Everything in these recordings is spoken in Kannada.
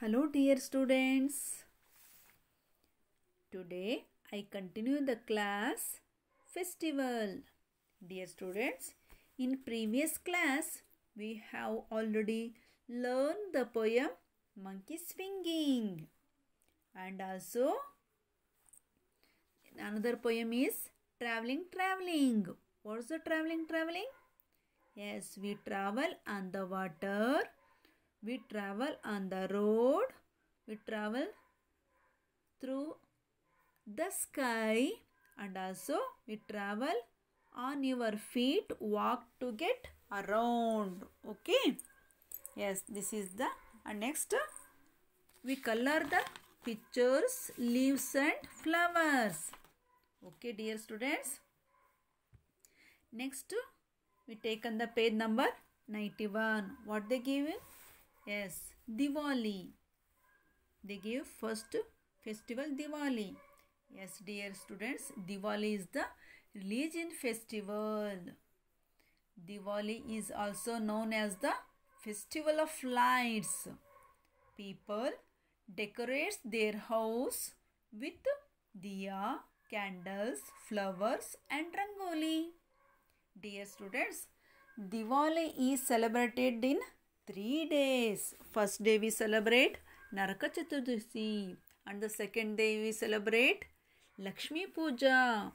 Hello dear students. Today I continue the class festival. Dear students, in previous class we have already learned the poem Monkey Swinging and also another poem is Traveling Traveling. What's the Traveling Traveling? Yes, we travel on the water we travel on the road. We travel through the sky and also we travel on your feet walk to get around okay yes this is the and next we color the pictures leaves and flowers okay dear students next we take on the page number 91 what they give you Yes, Diwali. They gave first festival Diwali. Yes, dear students, Diwali is the religion festival. Diwali is also known as the festival of lights. People decorates their house with diya, candles, flowers and rangoli. Dear students, Diwali is celebrated in three days. First day we celebrate Naraka Chaturdashi and the second day we celebrate Lakshmi Puja.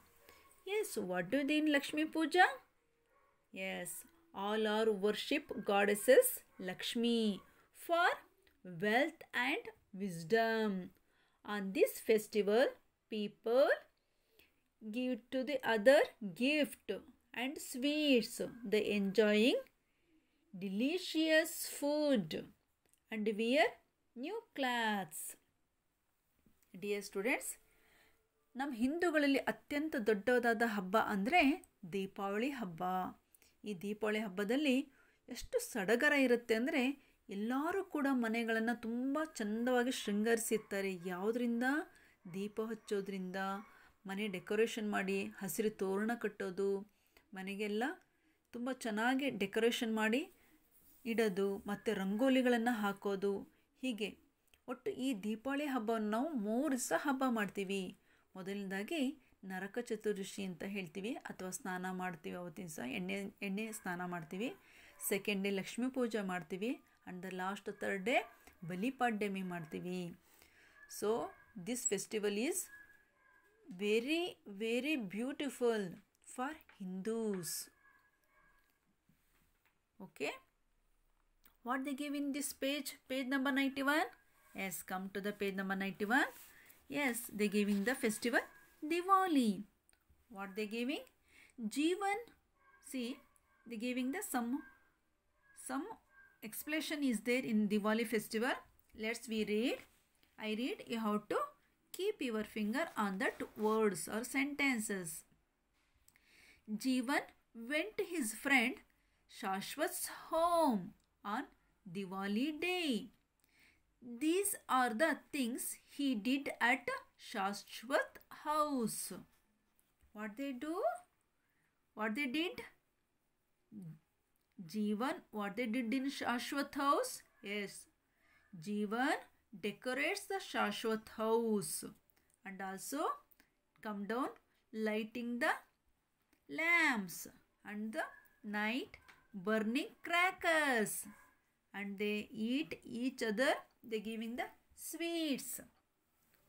Yes, what do they in Lakshmi Puja? Yes, all our worship goddesses Lakshmi for wealth and wisdom. On this festival, people give to the other gift and sweets. They enjoying delicious food and wear new clothes. Dear students ನಮ್ಮ ಹಿಂದೂಗಳಲ್ಲಿ ಅತ್ಯಂತ ದೊಡ್ಡದಾದ ಹಬ್ಬ ಅಂದರೆ ದೀಪಾವಳಿ ಹಬ್ಬ ಈ ದೀಪಾವಳಿ ಹಬ್ಬದಲ್ಲಿ ಎಷ್ಟು ಸಡಗರ ಇರುತ್ತೆ ಅಂದರೆ ಎಲ್ಲರೂ ಕೂಡ ಮನೆಗಳನ್ನು ತುಂಬ ಚಂದವಾಗಿ ಶೃಂಗರಿಸಿರ್ತಾರೆ ಯಾವುದರಿಂದ ದೀಪ ಹಚ್ಚೋದ್ರಿಂದ ಮನೆ ಡೆಕೋರೇಷನ್ ಮಾಡಿ ಹಸಿರು ತೋರಣ ಕಟ್ಟೋದು ಮನೆಗೆಲ್ಲ ತುಂಬ ಚೆನ್ನಾಗಿ ಡೆಕೋರೇಷನ್ ಮಾಡಿ ಇಡೋದು ಮತ್ತು ರಂಗೋಲಿಗಳನ್ನು ಹಾಕೋದು ಹೀಗೆ ಒಟ್ಟು ಈ ದೀಪಾವಳಿ ಹಬ್ಬವನ್ನು ನಾವು ಮೂರು ದಿವಸ ಹಬ್ಬ ಮಾಡ್ತೀವಿ ಮೊದಲನೇದಾಗಿ ನರಕ ಚತುರ್ದಶಿ ಅಂತ ಹೇಳ್ತೀವಿ ಅಥವಾ ಸ್ನಾನ ಮಾಡ್ತೀವಿ ಅವತ್ತಿನ ಸಹ ಎಣ್ಣೆ ಎಣ್ಣೆ ಸ್ನಾನ ಮಾಡ್ತೀವಿ ಸೆಕೆಂಡ್ ಡೇ ಲಕ್ಷ್ಮೀ ಪೂಜೆ ಮಾಡ್ತೀವಿ and the last third day Balipadyami ಮಾಡ್ತೀವಿ so this festival is very very beautiful for Hindus okay what they give in this page page number 91 yes come to the page number 91 yes they giving the festival Diwali what they giving Jivan see they giving the some some explanation is there in Diwali festival let's we read I read you have to keep your finger on the words or sentences Jivan went to his friend Shashwat's home on Diwali day. These are the things he did at Shashwat house. What they do? What they did? Jivan, what they did in Shashwat house? Yes. Jivan decorates the Shashwat house and also come down lighting the lamps and the night burning crackers and they eat each other they giving the sweets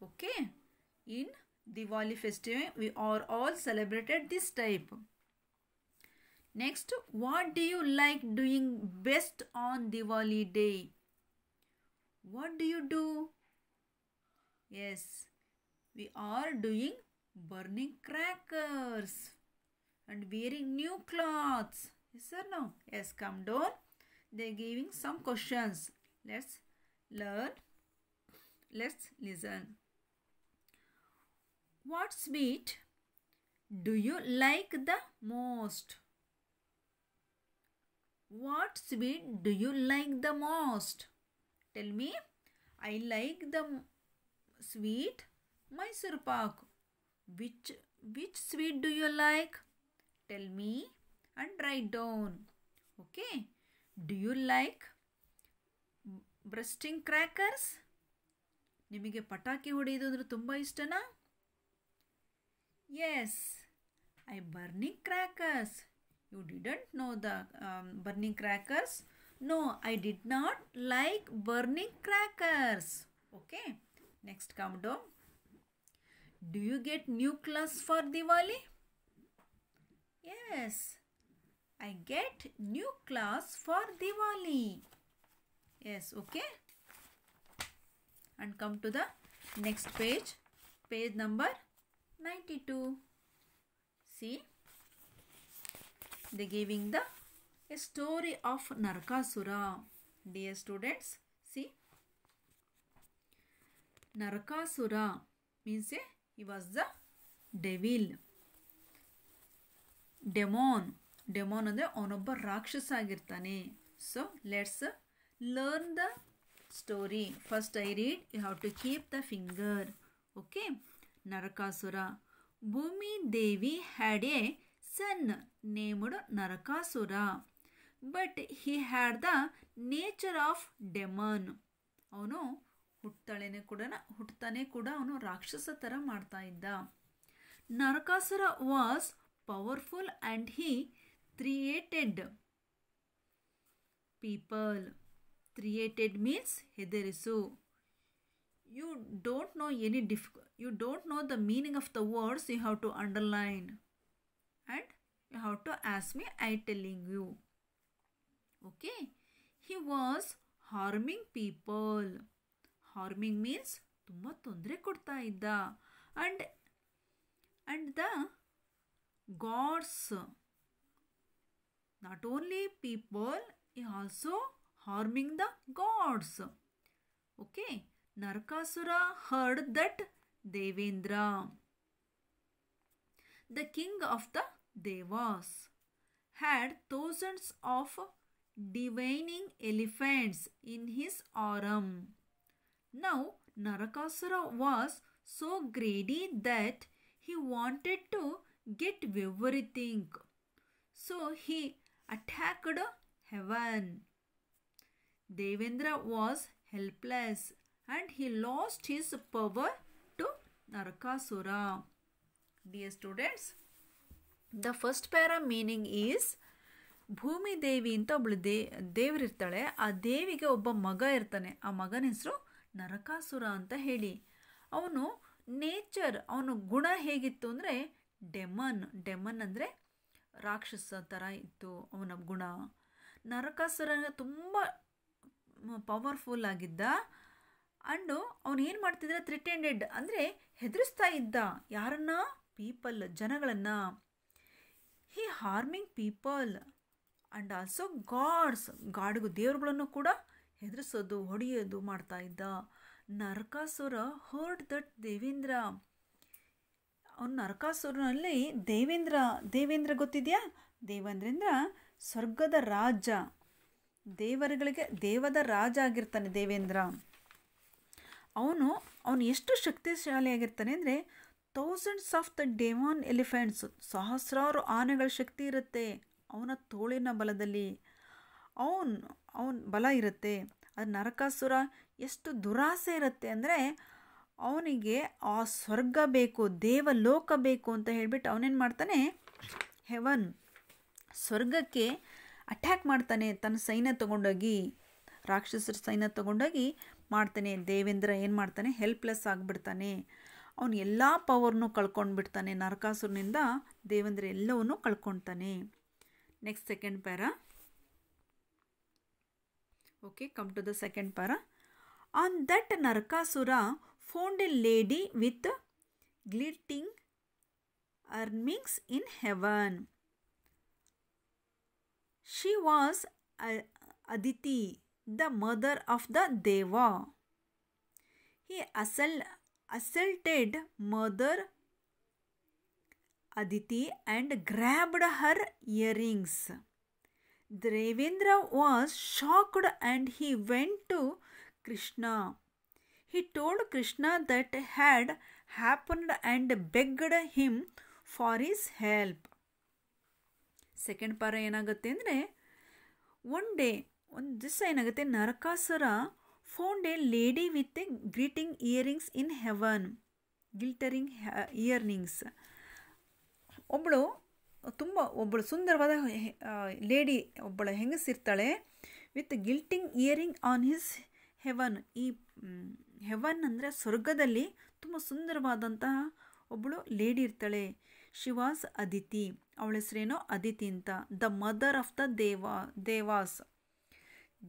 okay in Diwali festival we are all celebrated this type next what do you like doing best on Diwali day what do you do yes we are doing burning crackers and wearing new clothes Yes or no? Yes, come down. They are giving some questions. Let's learn. Let's listen. What sweet do you like the most? What sweet do you like the most? Tell me. I like the sweet Mysore Pak. Which which sweet do you like? Tell me. And write down okay do you like bursting crackers ನಿಮಗೆ ಪಟಾಕಿ ಹೊಡೆಯೋದು ಅಂದರೆ ತುಂಬ ಇಷ್ಟನಾ yes I burning crackers you didn't no the burning crackers no I did not like burning crackers okay next come down do you get new clothes for Diwali yes I get new class for Diwali. Yes, okay. And come to the next page, page number 92. See, they giving the story of Narakasura. Dear students, see, Narakasura means eh, he was the devil, demon demon ಅಂದರೆ ಅವನೊಬ್ಬ ರಾಕ್ಷಸ ಆಗಿರ್ತಾನೆ so let's learn the story first I read you have to keep the finger okay Narakasura Bhumi Devi had a son named Narakasura but he had the nature of demon ಅವನು ಹುಟ್ಟಳೆನೆ ಕೂಡ ಹುಟ್ಟತಾನೆ ಕೂಡ ಅವನು ರಾಕ್ಷಸ ಥರ ಮಾಡ್ತಾ ಇದ್ದ Narakasura was powerful and he created people created means hederisu you don't know any difficult you don't know the meaning of the words you have to underline and you have to ask me i telling you okay he was harming people harming means ತುಂಬ ತೊಂದರೆ ಕೊಡ್ತಾ ಇದ್ದ And, and the not only people, also harming the gods. Okay. Narkasura heard that Devendra, the king of the Devas, had thousands of divining elephants in his harem. Now Narakasura was so greedy that he wanted to get everything. So he attacked heaven Devendra was helpless and he lost his power to Narakasura dear students the first para meaning is Bhumi Devi ಅಂತ ಒಬ್ಬಳು ದೇ ದೇವರಿರ್ತಾಳೆ ಆ ದೇವಿಗೆ ಒಬ್ಬ ಮಗ ಇರ್ತಾನೆ ಆ ಮಗನ ಹೆಸರು ನರಕಾಸುರ ಅಂತ ಹೇಳಿ ಅವನು ನೇಚರ್ ಅವನ ಗುಣ ಹೇಗಿತ್ತು ಅಂದರೆ ಡೆಮನ್ ಡೆಮನ್ ಅಂದರೆ ರಾಕ್ಷಸ ಥರ ಇತ್ತು ಅವನ ಗುಣ ನರಕಾಸುರ ತುಂಬ ಪವರ್ಫುಲ್ ಆಗಿದ್ದ ಆ್ಯಂಡು ಅವನು ಏನು ಮಾಡ್ತಿದ್ರೆ ತ್ರಿಟೆಂಡೆಡ್ ಅಂದರೆ ಹೆದರಿಸ್ತಾ ಇದ್ದ ಯಾರನ್ನ ಪೀಪಲ್ ಜನಗಳನ್ನು he harming people and also gods ಗಾಡ್ಗು ದೇವರುಗಳನ್ನು ಕೂಡ ಹೆದರಿಸೋದು ಹೊಡೆಯೋದು ಮಾಡ್ತಾ ಇದ್ದ ನರಕಾಸುರ ಹರ್ಡ್ ದಟ್ ದೇವೇಂದ್ರ ಅವನು ನರಕಾಸುರನಲ್ಲಿ ದೇವೇಂದ್ರ ದೇವೇಂದ್ರ ಗೊತ್ತಿದೆಯಾ ದೇವೇಂದ್ರ ಸ್ವರ್ಗದ ರಾಜ ದೇವರುಗಳಿಗೆ ದೇವದ ರಾಜ ಆಗಿರ್ತಾನೆ ದೇವೇಂದ್ರ ಅವನು ಅವನು ಎಷ್ಟು ಶಕ್ತಿಶಾಲಿಯಾಗಿರ್ತಾನೆ ಅಂದರೆ ಥೌಸಂಡ್ಸ್ ಆಫ್ ದ ಡೇವಾನ್ ಎಲಿಫೆಂಟ್ಸ್ ಸಹಸ್ರಾರು ಆನೆಗಳ ಶಕ್ತಿ ಇರುತ್ತೆ ಅವನ ತೋಳಿನ ಬಲದಲ್ಲಿ ಅವನ್ ಅವನ ಬಲ ಇರುತ್ತೆ ಅದು ನರಕಾಸುರ ಎಷ್ಟು ದುರಾಸೆ ಇರುತ್ತೆ ಅಂದರೆ ಅವನಿಗೆ ಆ ಸ್ವರ್ಗ ಬೇಕು ದೇವಲೋಕ ಬೇಕು ಅಂತ ಹೇಳಿಬಿಟ್ಟು ಅವನೇನು ಮಾಡ್ತಾನೆ ಹೆವನ್ ಸ್ವರ್ಗಕ್ಕೆ ಅಟ್ಯಾಕ್ ಮಾಡ್ತಾನೆ ತನ್ನ ಸೈನ್ಯ ತಗೊಂಡೋಗಿ ರಾಕ್ಷಸರ ಸೈನ್ಯ ತಗೊಂಡೋಗಿ ಮಾಡ್ತಾನೆ ದೇವೇಂದ್ರ ಏನು ಮಾಡ್ತಾನೆ ಹೆಲ್ಪ್ಲೆಸ್ ಆಗಿಬಿಡ್ತಾನೆ ಅವನು ಎಲ್ಲ ಪವರ್ನು ಕಳ್ಕೊಂಡು ಬಿಡ್ತಾನೆ ನರಕಾಸುರನಿಂದ ದೇವೇಂದ್ರ ಎಲ್ಲವನ್ನೂ ಕಳ್ಕೊಳ್ತಾನೆ next second para okay come to the second para on that Narakasura found a lady with glittering earnings in heaven. She was uh, Aditi, the mother of the Deva. He assaulted mother Aditi and grabbed her earrings. Devendra was shocked and he went to Krishna he told Krishna that had happened and begged him for is help second para ಏನಾಗುತ್ತೆ ಅಂದರೆ ಒನ್ ಡೇ ಒಂದು ದಿವಸ ಏನಾಗುತ್ತೆ Narakasura found the lady with a glittering earrings in heaven glittering earrings ಒಬ್ಬಳು ತುಂಬ ಒಬ್ಬಳು ಸುಂದರವಾದ ಲೇಡಿ ಒಬ್ಬಳು ಹೆಂಗಸಿರ್ತಾಳೆ with glittering earring on his heaven ಈ ಹೆವನ್ ಅಂದರೆ ಸ್ವರ್ಗದಲ್ಲಿ ತುಂಬ ಸುಂದರವಾದಂತಹ ಒಬ್ಬಳು ಲೇಡಿ ಇರ್ತಾಳೆ ಶಿವಾಸ್ ಅದಿತಿ ಅವಳ ಹೆಸರೇನೋ ಅದಿತಿ ಅಂತ ದ ಮದರ್ ಆಫ್ ದ ದೇವಾ ದೇವಾಸ್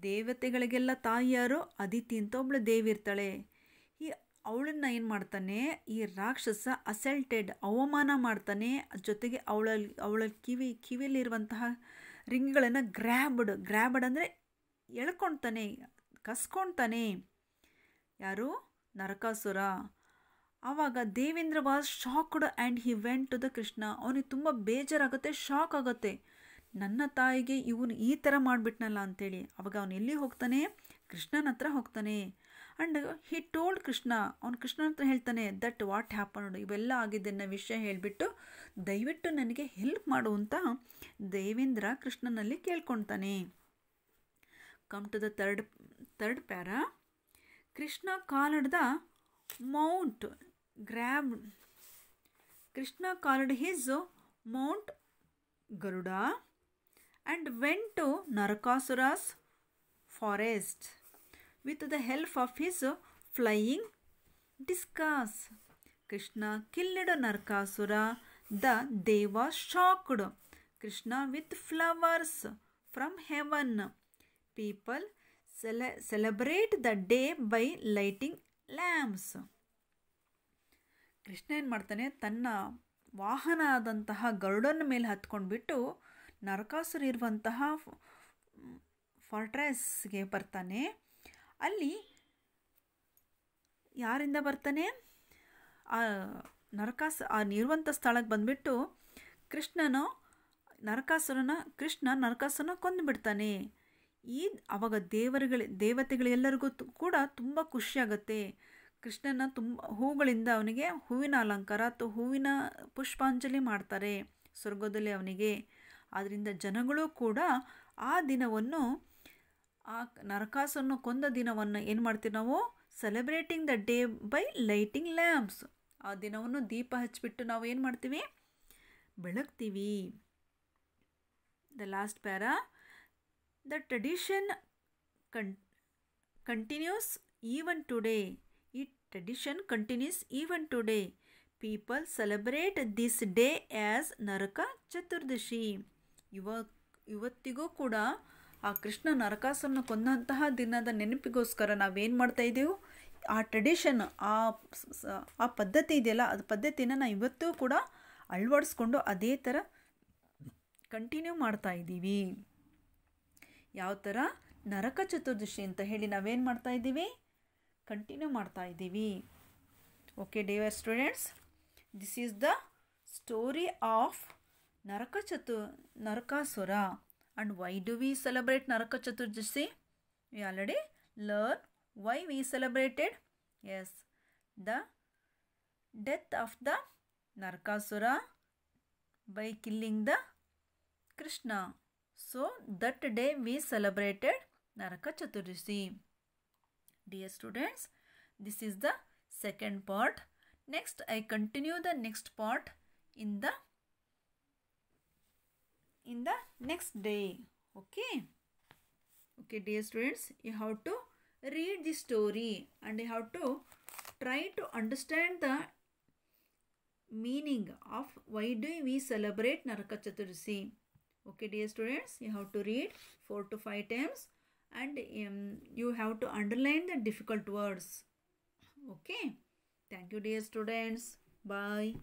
ದೇವತೆಗಳಿಗೆಲ್ಲ ತಾಯಿಯಾರು ಅದಿತಿ ಅಂತ ಒಬ್ಬಳು ದೇವಿ ಇರ್ತಾಳೆ ಈ ಅವಳನ್ನು ಏನು ಮಾಡ್ತಾನೆ ಈ ರಾಕ್ಷಸ ಅಸಲ್ಟೆಡ್ ಅವಮಾನ ಮಾಡ್ತಾನೆ ಜೊತೆಗೆ ಅವಳಲ್ಲಿ ಅವಳ ಕಿವಿ ಕಿವಿಯಲ್ಲಿರುವಂತಹ ರಿಂಗ್ಗಳನ್ನು ಗ್ರ್ಯಾಬ್ಡ್ ಗ್ರ್ಯಾಬ್ಡ್ ಅಂದರೆ ಎಳ್ಕೊಳ್ತಾನೆ ಕಸ್ಕೊಳ್ತಾನೆ ಯಾರು ನರಕಾಸುರ ಆವಾಗ Devendra was shocked and he went to the Krishna ಅವನಿಗೆ ತುಂಬ ಬೇಜಾರಾಗುತ್ತೆ ಶಾಕ್ ಆಗುತ್ತೆ ನನ್ನ ತಾಯಿಗೆ ಇವನು ಈ ಥರ ಮಾಡಿಬಿಟ್ನಲ್ಲ ಅಂಥೇಳಿ ಅವಾಗ ಅವನು ಎಲ್ಲಿ ಹೋಗ್ತಾನೆ ಕೃಷ್ಣನ ಹತ್ರ ಹೋಗ್ತಾನೆ ಆ್ಯಂಡ್ ಹಿ ಟೋಲ್ಡ್ ಕೃಷ್ಣ ಅವನು ಕೃಷ್ಣನ ಹತ್ರ ಹೇಳ್ತಾನೆ ದಟ್ ವಾಟ್ ಹ್ಯಾಪನ್ ಇವೆಲ್ಲ ಅನ್ನೋ ವಿಷಯ ಹೇಳಿಬಿಟ್ಟು ದಯವಿಟ್ಟು ನನಗೆ ಹೆಲ್ಪ್ ಮಾಡು ಅಂತ ದೇವೇಂದ್ರ ಕೃಷ್ಣನಲ್ಲಿ ಕೇಳ್ಕೊಳ್ತಾನೆ come to the third third para Krishna called the mount grab Krishna called his mount Garuda and went to Narakasura's forest with the help of his flying discus Krishna killed Narakasura the Deva showered Krishna with flowers from heaven people cele celebrate the day by lighting lamps Krishna ಏನು ಮಾಡ್ತಾನೆ ತನ್ನ ವಾಹನ ಆದಂತಹ ಗರುಡನ ಮೇಲೆ ಹತ್ಕೊಂಡ್ಬಿಟ್ಟು ನರಕಾಸುರಿರುವಂತಹ ಇರುವಂತಹ ಫಾರ್ಟ್ರೆಸ್ಗೆ ಬರ್ತಾನೆ ಅಲ್ಲಿ ಯಾರಿಂದ ಬರ್ತಾನೆ ಆ ನರಕಾಸ ಆ ನಿರ್ವಂತ ಸ್ಥಳಕ್ಕೆ ಬಂದ್ಬಿಟ್ಟು ಕೃಷ್ಣನು ನರಕಾಸುರನ ಕೃಷ್ಣ ನರಕಾಸುರನ ಕೊಂದುಬಿಡ್ತಾನೆ ಈ ಅವಾಗ ದೇವರುಗಳ ದೇವತೆಗಳೆಲ್ಲರಿಗೂ ಕೂಡ ತುಂಬ ಖುಷಿಯಾಗತ್ತೆ ಕೃಷ್ಣನ ತುಂಬ ಹೂಗಳಿಂದ ಅವನಿಗೆ ಹೂವಿನ ಅಲಂಕಾರ ಅಥವಾ ಹೂವಿನ ಪುಷ್ಪಾಂಜಲಿ ಮಾಡ್ತಾರೆ ಸ್ವರ್ಗದಲ್ಲಿ ಅವನಿಗೆ ಆದ್ದರಿಂದ ಜನಗಳು ಕೂಡ ಆ ದಿನವನ್ನು ಆ ನರಕಾಸನ್ನು ಕೊಂದ ದಿನವನ್ನು ಏನು ಮಾಡ್ತೀವಿ ನಾವು celebrating the day by lighting lamps ಆ ದಿನವನ್ನು ದೀಪ ಹಚ್ಚಿಬಿಟ್ಟು ನಾವು ಏನು ಮಾಡ್ತೀವಿ ಬೆಳಗ್ತೀವಿ the last para the tradition con continues even today ಈ tradition continues even today people celebrate this day as Naraka Chaturdashi ಯುವ ಇವತ್ತಿಗೂ ಕೂಡ ಆ ಕೃಷ್ಣ ನರಕಾಸನ ಕೊಂದಂತಹ ದಿನದ ನೆನಪಿಗೋಸ್ಕರ ನಾವೇನು ಮಾಡ್ತಾ ಇದ್ದೀವಿ ಆ ಟ್ರೆಡಿಷನ್ ಆ ಆ ಪದ್ಧತಿ ಇದೆಯಲ್ಲ ಅದು ಪದ್ಧತಿನ ನಾವು ಇವತ್ತೂ ಕೂಡ ಅಳವಡಿಸ್ಕೊಂಡು ಅದೇ ಥರ ಕಂಟಿನ್ಯೂ ಮಾಡ್ತಾ ಇದ್ದೀವಿ ಯಾವ ಥರ ನರಕ ಚತುರ್ದಶಿ ಅಂತ ಹೇಳಿ ನಾವೇನು ಮಾಡ್ತಾ ಇದ್ದೀವಿ ಕಂಟಿನ್ಯೂ ಮಾಡ್ತಾ ಇದ್ದೀವಿ okay dear students this is the story of Naraka ಚತು Narakasura and why do we celebrate Naraka Chaturdashi we already learn why we celebrated as the death of the Narakasura by killing the Krishna So that day we celebrated Naraka Chaturdashi. Dear students, this is the second part. Next, I continue the next part in the in the next day. Okay. Okay, dear students, you have to read the story and you have to try to understand the meaning of why do we celebrate Naraka Chaturdashi. Okay, dear students, you have to read 4 to 5 times and um, you have to underline the difficult words. Okay. Thank you, dear students. Bye.